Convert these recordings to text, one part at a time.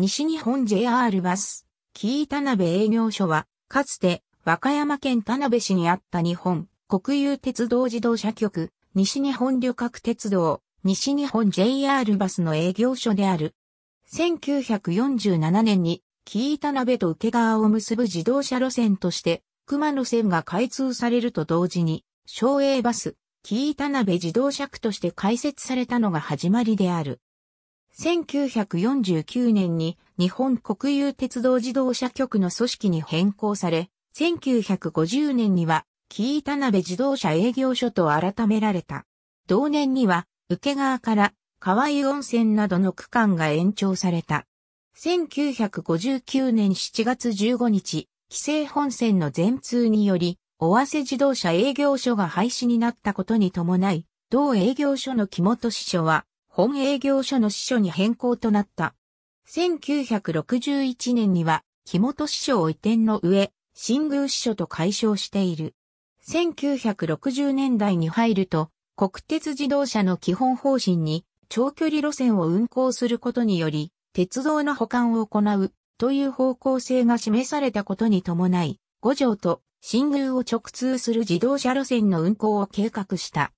西日本 JR バス、紀伊田辺営業所は、かつて和歌山県田辺市にあった日本国有鉄道自動車局、西日本旅客鉄道、西日本 JR バスの営業所である。1947年に、紀伊田辺と受け川を結ぶ自動車路線として、熊野線が開通されると同時に、省営バス、紀伊田辺自動車区として開設されたのが始まりである。1949年に日本国有鉄道自動車局の組織に変更され、1950年には、木伊田辺自動車営業所と改められた。同年には、受け川から川湯温泉などの区間が延長された。1959年7月15日、規制本線の全通により、尾鷲自動車営業所が廃止になったことに伴い、同営業所の木本支所は、本営業所の支所に変更となった。1961年には、木本支所を移転の上、新宮支所と解消している。1960年代に入ると、国鉄自動車の基本方針に、長距離路線を運行することにより、鉄道の保管を行う、という方向性が示されたことに伴い、五条と新宮を直通する自動車路線の運行を計画した。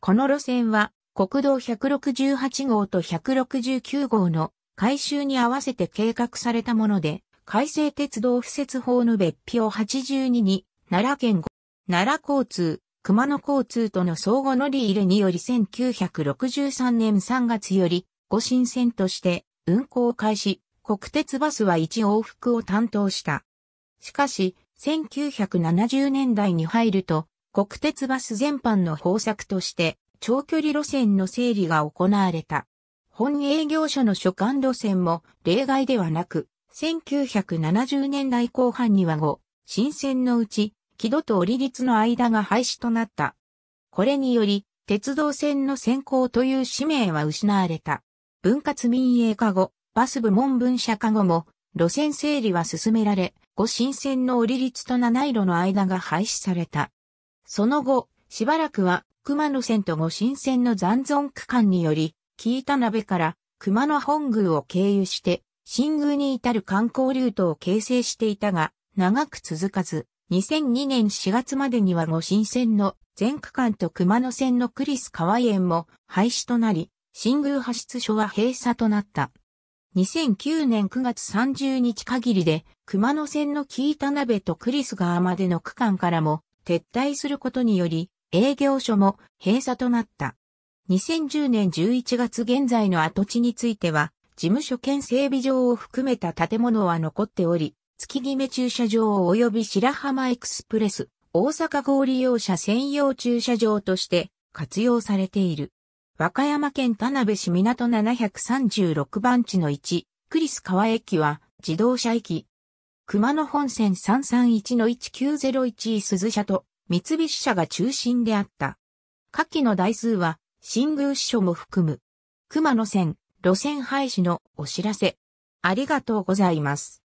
この路線は、国道168号と169号の改修に合わせて計画されたもので、改正鉄道不設法の別表82に、奈良県奈良交通、熊野交通との相互乗り入れにより1963年3月より、五新線として運行開始、国鉄バスは1往復を担当した。しかし、1970年代に入ると、国鉄バス全般の方策として、長距離路線の整理が行われた。本営業所の所管路線も例外ではなく、1970年代後半には5、新線のうち、木戸と折立の間が廃止となった。これにより、鉄道線の先行という使命は失われた。分割民営化後、バス部門分社化後も、路線整理は進められ、5新線の折立と七色の間が廃止された。その後、しばらくは熊野線と五神線の残存区間により、紀伊田辺から熊野本宮を経由して、新宮に至る観光ルートを形成していたが、長く続かず、2002年4月までには五神線の全区間と熊野線のクリス川園も廃止となり、新宮派出所は閉鎖となった。2009年9月30日限りで、熊野線の紀伊田辺とクリス川までの区間からも撤退することにより、営業所も閉鎖となった。2010年11月現在の跡地については、事務所兼整備場を含めた建物は残っており、月決め駐車場及び白浜エクスプレス、大阪号利用者専用駐車場として活用されている。和歌山県田辺市港736番地の1、クリス川駅は自動車駅。熊野本線331-1901鈴車と三菱社が中心であった。下記の台数は、新宮支所も含む。熊野線、路線廃止のお知らせ。ありがとうございます。